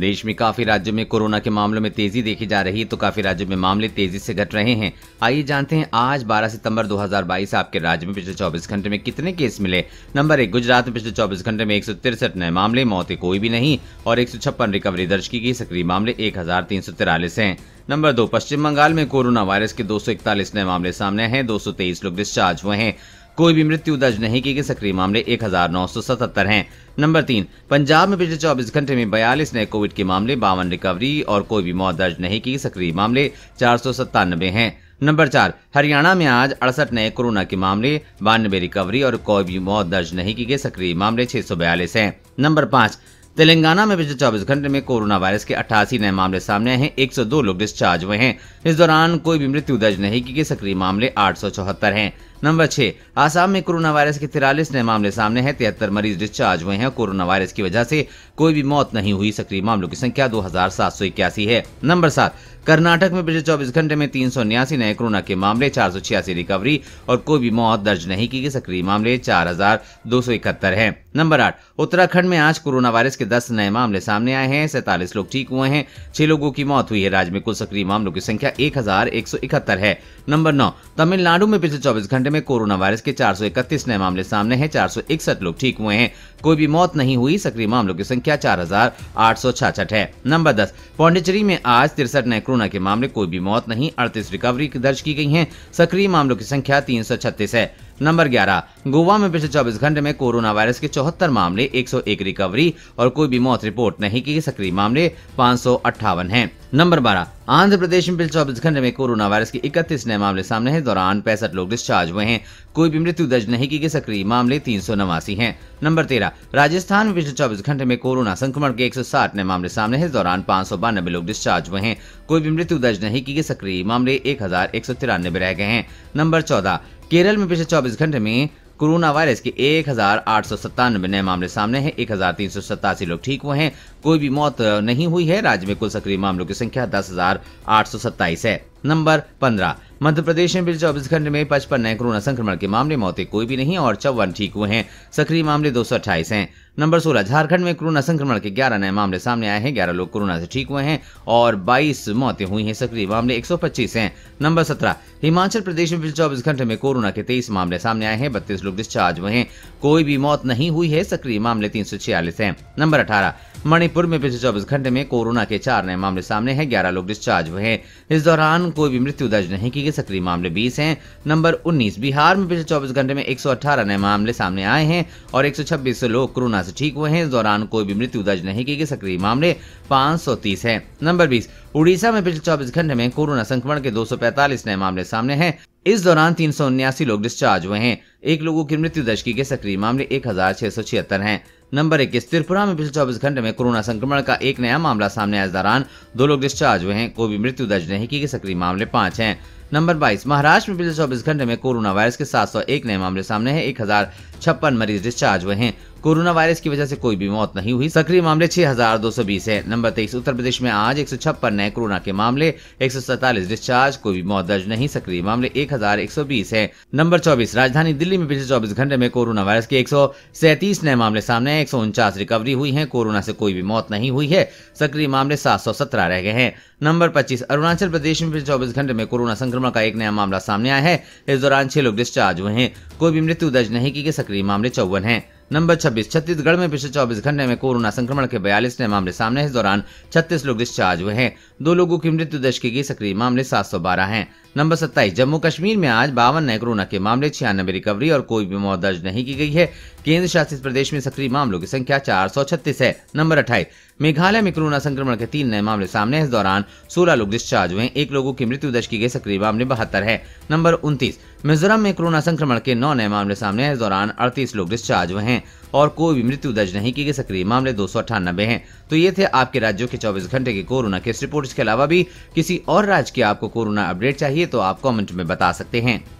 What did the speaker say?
देश में काफी राज्यों में कोरोना के मामलों में तेजी देखी जा रही है तो काफी राज्यों में मामले तेजी से घट रहे हैं आइए जानते हैं आज 12 सितंबर 2022 आपके राज्य में पिछले 24 घंटे में कितने केस मिले नंबर एक गुजरात में पिछले 24 घंटे में एक नए मामले मौतें कोई भी नहीं और एक रिकवरी दर्ज की गई सक्रिय मामले एक हैं नंबर दो पश्चिम बंगाल में कोरोना वायरस के दो नए मामले सामने हैं दो लोग डिस्चार्ज हुए हैं कोई भी मृत्यु दर्ज नहीं की गई सक्रिय मामले एक हैं नंबर तीन पंजाब में पिछले 24 घंटे में 42 नए कोविड के मामले बावन रिकवरी और कोई भी मौत दर्ज नहीं की सक्रिय मामले चार हैं नंबर चार हरियाणा में आज अड़सठ नए कोरोना के मामले बानबे रिकवरी और कोई भी मौत दर्ज नहीं की गई सक्रिय मामले छह सौ बयालीस है नंबर पाँच तेलंगाना में पिछले 24 घंटे में कोरोना वायरस के अठासी नए मामले सामने आए हैं 102 लोग डिस्चार्ज हुए हैं इस दौरान कोई भी मृत्यु दर्ज नहीं की गई सक्रिय मामले आठ सौ चौहत्तर नंबर छह आसाम में कोरोना वायरस के तिरालीस नए मामले सामने हैं तिहत्तर मरीज डिस्चार्ज हुए हैं कोरोना वायरस की वजह से कोई भी मौत नहीं हुई सक्रिय मामलों की संख्या दो है नंबर सात कर्नाटक में पिछले 24 घंटे में तीन नए कोरोना के मामले चार रिकवरी और कोई भी मौत दर्ज नहीं की गई सक्रिय मामले चार हैं नंबर आठ उत्तराखंड में आज कोरोना वायरस के 10 नए मामले सामने आए हैं सैतालीस लोग ठीक हुए हैं छह लोगों की मौत हुई है राज्य में कुल सक्रिय मामलों की संख्या एक है नंबर नौ तमिलनाडु में पिछले चौबीस घंटे क्षेत्र में कोरोना वायरस के चार नए मामले सामने हैं चार लोग ठीक हुए हैं कोई भी मौत नहीं हुई सक्रिय मामलों की संख्या चार है नंबर दस पौंडिचेरी में आज तिरसठ नए कोरोना के मामले कोई भी मौत नहीं अड़तीस रिकवरी दर्ज की गई है सक्रिय मामलों की संख्या तीन है नंबर ग्यारह गोवा में पिछले 24 घंटे में कोरोना वायरस के चौहत्तर मामले 101 रिकवरी और कोई भी मौत रिपोर्ट नहीं की सक्रिय मामले पाँच हैं नंबर बारह आंध्र प्रदेश में पिछले 24 घंटे में कोरोना वायरस के 31 नए मामले सामने हैं दौरान पैंसठ लोग डिस्चार्ज हुए हैं कोई भी मृत्यु दर्ज नहीं की गई सक्रिय मामले तीन सौ नवासी है नंबर तेरह राजस्थान में पिछले 24 घंटे में कोरोना संक्रमण के 160 नए मामले सामने हैं दौरान पाँच सौ बानबे लोग डिस्चार्ज हुए हैं कोई भी मृत्यु दर्ज नहीं की गई सक्रिय मामले एक हजार एक सौ तिरानबे रह गए हैं नंबर चौदह केरल में पिछले 24 घंटे में कोरोना वायरस के एक नए मामले सामने हैं एक लोग ठीक हुए हैं कोई भी मौत नहीं हुई है राज्य में कुल सक्रिय मामलों की संख्या दस है नंबर पंद्रह मध्य प्रदेश में पिछले चौबीस घंटे में पचपन नए कोरोना संक्रमण के मामले मौतें कोई भी नहीं और चौवन ठीक हुए हैं सक्रिय मामले दो सौ है नंबर सोलह झारखंड में कोरोना संक्रमण के ग्यारह नए मामले सामने आए हैं ग्यारह लोग कोरोना से ठीक हुए हैं और बाईस मौतें हुई हैं सक्रिय मामले एक सौ पच्चीस हैं नंबर सत्रह हिमाचल प्रदेश में पिछले चौबीस घंटे में कोरोना के तेईस मामले सामने आए हैं बत्तीस लोग डिस्चार्ज हुए हैं कोई भी मौत नहीं हुई है सक्रिय मामले तीन सौ छियालीस है नंबर अठारह मणिपुर में पिछले चौबीस घंटे में कोरोना के चार नए मामले सामने हैं ग्यारह लोग डिस्चार्ज हुए हैं इस दौरान कोई भी मृत्यु दर्ज नहीं की गई सक्रिय मामले बीस हैं नंबर उन्नीस बिहार में पिछले चौबीस घंटे में एक नए मामले सामने आए हैं और एक लोग कोरोना कोरोना से ठीक हुए हैं इस दौरान कोई भी मृत्यु दर्ज नहीं की गई सक्रिय मामले 530 हैं नंबर 20 उड़ीसा में पिछले 24 घंटे में कोरोना संक्रमण के 245 नए मामले सामने हैं इस दौरान तीन लोग डिस्चार्ज हुए हैं एक लोगों की मृत्यु दर्ज की गई सक्रिय मामले एक हजार नंबर इक्कीस त्रिपुरा में पिछले 24 घंटे में कोरोना संक्रमण का एक नया मामला सामने आया इस दौरान दो लोग डिस्चार्ज हुए हैं कोई भी मृत्यु दर्ज नहीं की गई सक्रिय मामले पांच हैं नंबर 22 महाराष्ट्र में पिछले चौबीस घंटे में कोरोना वायरस के 701 नए मामले सामने हैं एक मरीज डिस्चार्ज हुए हैं कोरोना वायरस की वजह से कोई भी मौत नहीं हुई सक्रिय मामले 6,220 है नंबर तेईस उत्तर प्रदेश में आज एक सौ छप्पन नए कोरोना के मामले एक सौ डिस्चार्ज कोई भी मौत दर्ज नहीं सक्रिय मामले एक एक हजार सौ बीस है नंबर चौबीस राजधानी दिल्ली में पिछले चौबीस घंटे में कोरोना वायरस के एक सौ नए मामले सामने एक सौ उनचास रिकवरी हुई है कोरोना से कोई भी मौत नहीं हुई है सक्रिय मामले सात सौ सत्रह रह गए हैं नंबर पच्चीस अरुणाचल प्रदेश में पिछले चौबीस घंटे में कोरोना संक्रमण संक्रमण का एक नया मामला सामने आया है इस दौरान छह लोग डिस्चार्ज हुए हैं कोई भी मृत्यु दर्ज नहीं की गई सक्रिय मामले चौवन है नंबर 26 छत्तीसगढ़ में पिछले 24 घंटे में कोरोना संक्रमण के 42 नए मामले सामने इस दौरान 36 लोग डिस्चार्ज हुए हैं दो लोगों की मृत्यु दर्ज की गई सक्रिय मामले 712 हैं नंबर 27 जम्मू कश्मीर में आज बावन नए कोरोना के मामले छियानबे रिकवरी और कोई भी मौत दर्ज नहीं की गई है केंद्र शासित प्रदेश में सक्रिय मामलों की संख्या चार है नंबर अट्ठाईस मेघालय में कोरोना संक्रमण के तीन नए मामले सामने इस दौरान सोलह लोग डिस्चार्ज हुए एक लोगों की मृत्यु दर्ज की गई सक्रिय मामले बहत्तर है नंबर उन्तीस मिजोरम में कोरोना संक्रमण के नौ नए मामले सामने इस दौरान अड़तीस लोग डिस्चार्ज हुए हैं और कोई भी मृत्यु दर्ज नहीं की गई सक्रिय मामले दो है तो ये थे आपके राज्यों के चौबीस घंटे के कोरोना केस रिपोर्ट के अलावा भी किसी और राज्य के आपको कोरोना अपडेट चाहिए तो आप कॉमेंट में बता सकते हैं